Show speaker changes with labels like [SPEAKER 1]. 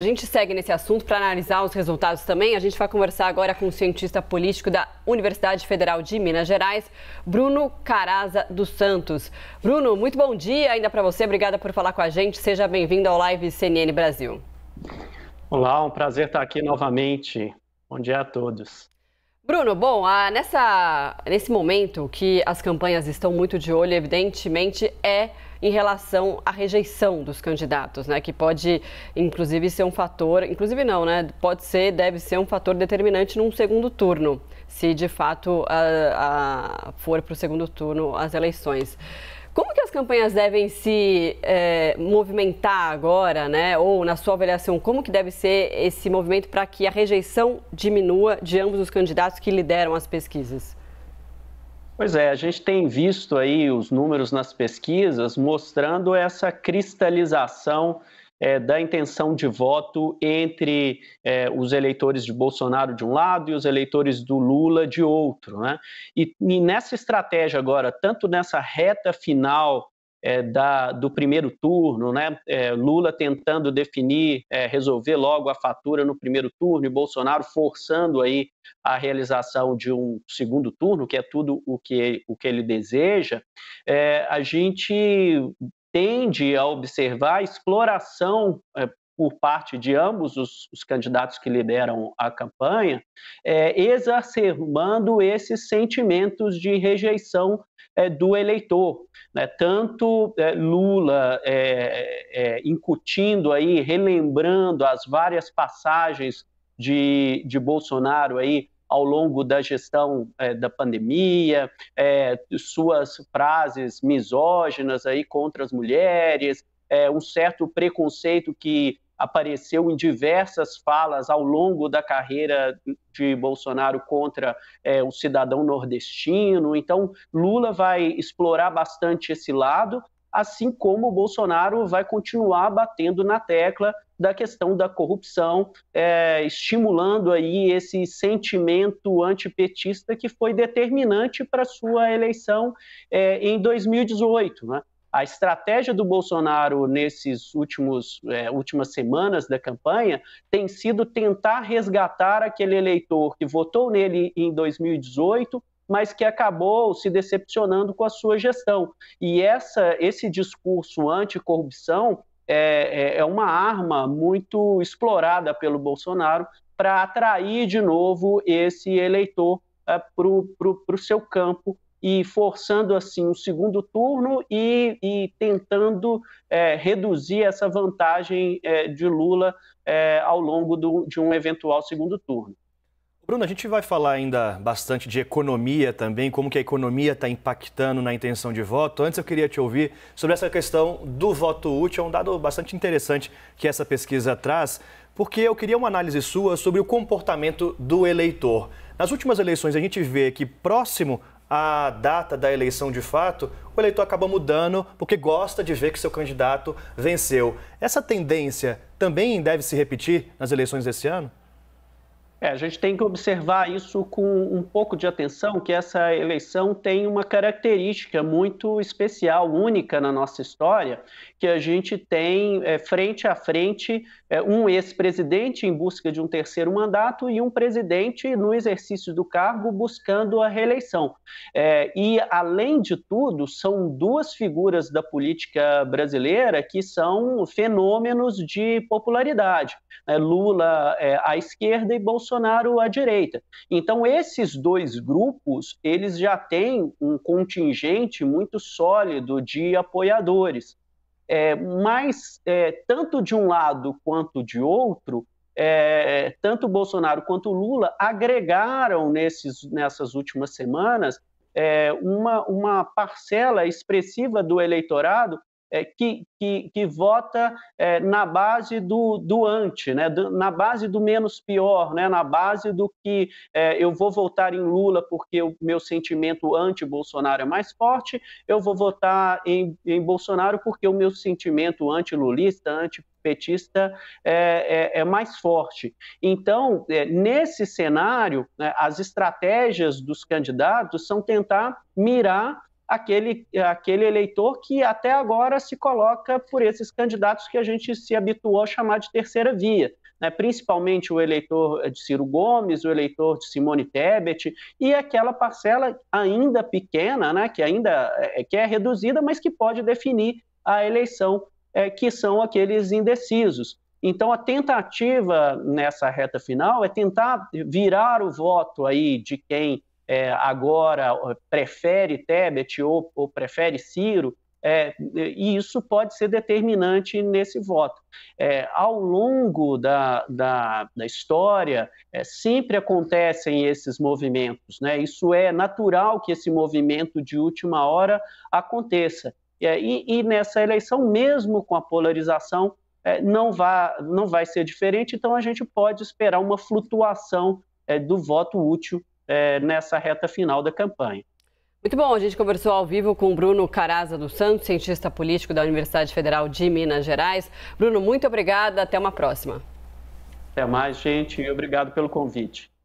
[SPEAKER 1] A gente segue nesse assunto para analisar os resultados também. A gente vai conversar agora com o cientista político da Universidade Federal de Minas Gerais, Bruno Caraza dos Santos. Bruno, muito bom dia ainda para você. Obrigada por falar com a gente. Seja bem-vindo ao Live CNN Brasil.
[SPEAKER 2] Olá, um prazer estar aqui novamente. Bom dia a todos.
[SPEAKER 1] Bruno, bom, nessa, nesse momento que as campanhas estão muito de olho, evidentemente, é em relação à rejeição dos candidatos, né? Que pode, inclusive, ser um fator, inclusive não, né? Pode ser, deve ser um fator determinante num segundo turno, se de fato a, ah, a, ah, for para o segundo turno as eleições. Como que as campanhas devem se é, movimentar agora, né? Ou na sua avaliação, como que deve ser esse movimento para que a rejeição diminua de ambos os candidatos que lideram as pesquisas?
[SPEAKER 2] Pois é, a gente tem visto aí os números nas pesquisas mostrando essa cristalização é, da intenção de voto entre é, os eleitores de Bolsonaro de um lado e os eleitores do Lula de outro. Né? E, e nessa estratégia agora, tanto nessa reta final é, da, do primeiro turno, né? É, Lula tentando definir, é, resolver logo a fatura no primeiro turno e Bolsonaro forçando aí a realização de um segundo turno, que é tudo o que, o que ele deseja, é, a gente tende a observar a exploração é, por parte de ambos os, os, candidatos que lideram a campanha, é, exacerbando esses sentimentos de rejeição é, do eleitor. Né? Tanto é, Lula incutindo aí, relembrando as várias passagens de, de Bolsonaro aí ao longo da gestão é, da pandemia, é, suas frases misóginas aí contra as mulheres, é, um certo preconceito que apareceu em diversas falas ao longo da carreira de Bolsonaro contra é, o cidadão nordestino. Então, Lula vai explorar bastante esse lado, assim como Bolsonaro vai continuar batendo na tecla da questão da corrupção, é, estimulando aí esse sentimento antipetista que foi determinante para sua eleição é, em 2018. Né? A estratégia do Bolsonaro nesses últimos é, últimas semanas da campanha tem sido tentar resgatar aquele eleitor que votou nele em 2018 mas que acabou se decepcionando com a sua gestão. E essa, esse discurso anticorrupção é, é, é uma arma muito explorada pelo Bolsonaro para atrair de novo esse eleitor é, para o seu campo e forçando assim o um segundo turno e, e tentando é, reduzir essa vantagem é, de Lula é, ao longo do, de um eventual segundo turno. Bruno, a gente vai falar ainda bastante de economia também, como que a economia está impactando na intenção de voto. Antes eu queria te ouvir sobre essa questão do voto útil, é um dado bastante interessante que essa pesquisa traz, porque eu queria uma análise sua sobre o comportamento do eleitor. Nas últimas eleições a gente vê que próximo à data da eleição de fato, o eleitor acaba mudando porque gosta de ver que seu candidato venceu. Essa tendência também deve se repetir nas eleições desse ano? É, a gente tem que observar isso com um pouco de atenção, que essa eleição tem uma característica muito especial, única na nossa história, que a gente tem é, frente a frente é, um ex-presidente em busca de um terceiro mandato e um presidente no exercício do cargo buscando a reeleição. É, e, além de tudo, são duas figuras da política brasileira que são fenômenos de popularidade: é, Lula é, à esquerda e Bolsonaro Bolsonaro à direita. Então esses dois grupos, eles já têm um contingente muito sólido de apoiadores. É, mas é, tanto de um lado quanto de outro, é, tanto Bolsonaro quanto Lula agregaram nesses, nessas últimas semanas é, uma, uma parcela expressiva do eleitorado é, que, que, que, vota é, na base do, do anti, né? Do, na base do menos pior, né? na base do que é, eu vou votar em Lula porque o meu sentimento anti-Bolsonaro é mais forte, eu vou votar em, em Bolsonaro porque o meu sentimento anti-lulista, anti petista é, é, é, mais forte. Então, é, nesse cenário, né, as estratégias dos candidatos são tentar mirar aquele, aquele eleitor que até agora se coloca por esses candidatos que a gente se habituou a chamar de terceira via. Né, principalmente o eleitor de Ciro Gomes, o eleitor de Simone Tebet, e aquela parcela ainda pequena, né, que ainda é, que é reduzida, mas que pode definir a eleição, é, que são aqueles indecisos. Então, a tentativa nessa reta final é tentar virar o voto aí de quem é, agora prefere Tebet ou, ou prefere Ciro, é, e isso pode ser determinante nesse voto. É, ao longo da, da, da história, é, sempre acontecem esses movimentos, né? isso é natural que esse movimento de última hora aconteça. É, e, e nessa eleição, mesmo com a polarização, é, não, vá, não vai ser diferente, então a gente pode esperar uma flutuação é, do voto útil é, nessa reta final da campanha.
[SPEAKER 1] Muito bom, a gente conversou ao vivo com Bruno Caraza dos Santos, cientista político da Universidade Federal de Minas Gerais. Bruno, muito obrigada, até uma próxima.
[SPEAKER 2] Até mais, gente, e obrigado pelo convite.